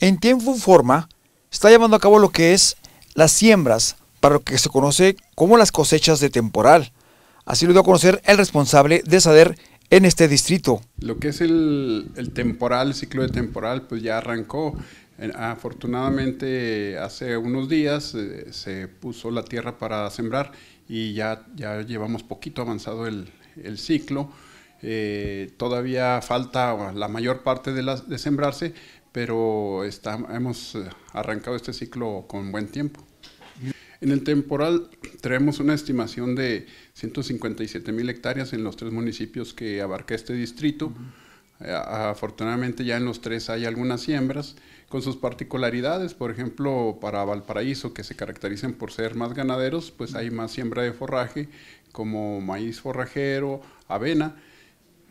En tiempo y forma, está llevando a cabo lo que es las siembras para lo que se conoce como las cosechas de temporal. Así lo dio a conocer el responsable de SADER en este distrito. Lo que es el, temporal, el ciclo de temporal, pues ya arrancó. Afortunadamente, hace unos días eh, se puso la tierra para sembrar y ya, ya llevamos poquito avanzado el ciclo. Eh, todavía falta la mayor parte de, de sembrarse, pero hemos eh, arrancado este ciclo con buen tiempo. En el temporal tenemos una estimación de 157 mil hectáreas en los tres municipios que abarca este distrito. Eh, afortunadamente ya en los tres hay algunas siembras con sus particularidades, por ejemplo, para Valparaíso, que se caracterizan por ser más ganaderos, pues hay más siembra de forraje como maíz forrajero, avena,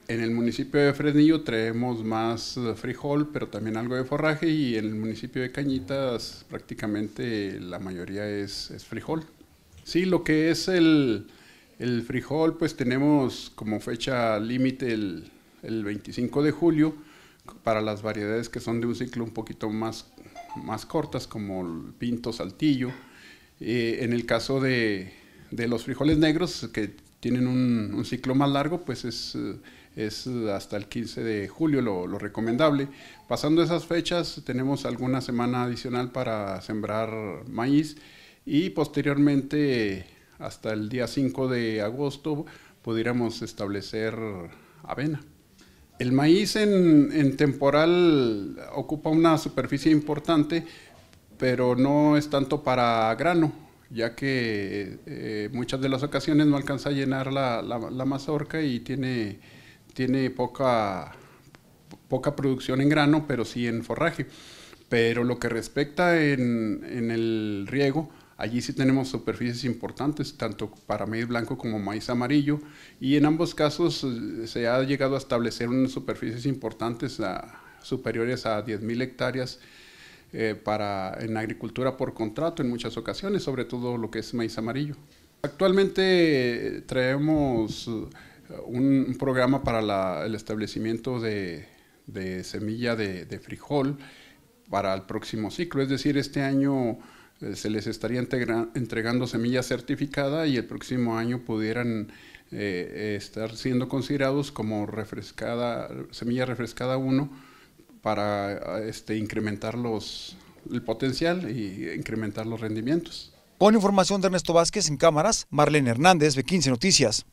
en el municipio de Fresnillo traemos más eh, frijol, pero también algo de forraje y en el municipio de Cañitas prácticamente la mayoría es, frijol. Sí, lo que es el, el, frijol, pues tenemos como fecha límite el, el, 25 de julio para las variedades que son de un ciclo un poquito más, más cortas, como el pinto, saltillo. Eh, en el caso de, de, los frijoles negros, que tienen un ciclo más largo, pues es eh, es eh, hasta el 15 de julio lo, recomendable. Pasando esas fechas, tenemos alguna semana adicional para sembrar maíz y posteriormente, hasta el día 5 de agosto, pudiéramos establecer avena. El maíz en, temporal ocupa una superficie importante, pero no es tanto para grano, ya que eh, muchas de las ocasiones no alcanza a llenar la mazorca y tiene tiene poca, poca producción en grano, pero sí en forraje. Pero lo que respecta en, el riego, allí sí tenemos superficies importantes, tanto para maíz blanco como maíz amarillo, y en ambos casos eh, se ha llegado a establecer unas superficies importantes superiores a 10.000 hectáreas eh, para, en agricultura por contrato en muchas ocasiones, sobre todo lo que es maíz amarillo. Actualmente eh, traemos un programa para el establecimiento de, semilla de, frijol para el próximo ciclo. Es decir, este año eh, se les estaría entregando semilla certificada y el próximo año pudieran eh, estar siendo considerados como refrescada, semilla refrescada 1 para este, incrementar los, el potencial y incrementar los rendimientos. Con información de Ernesto Vázquez en cámaras, Marlene Hernández, B15 Noticias.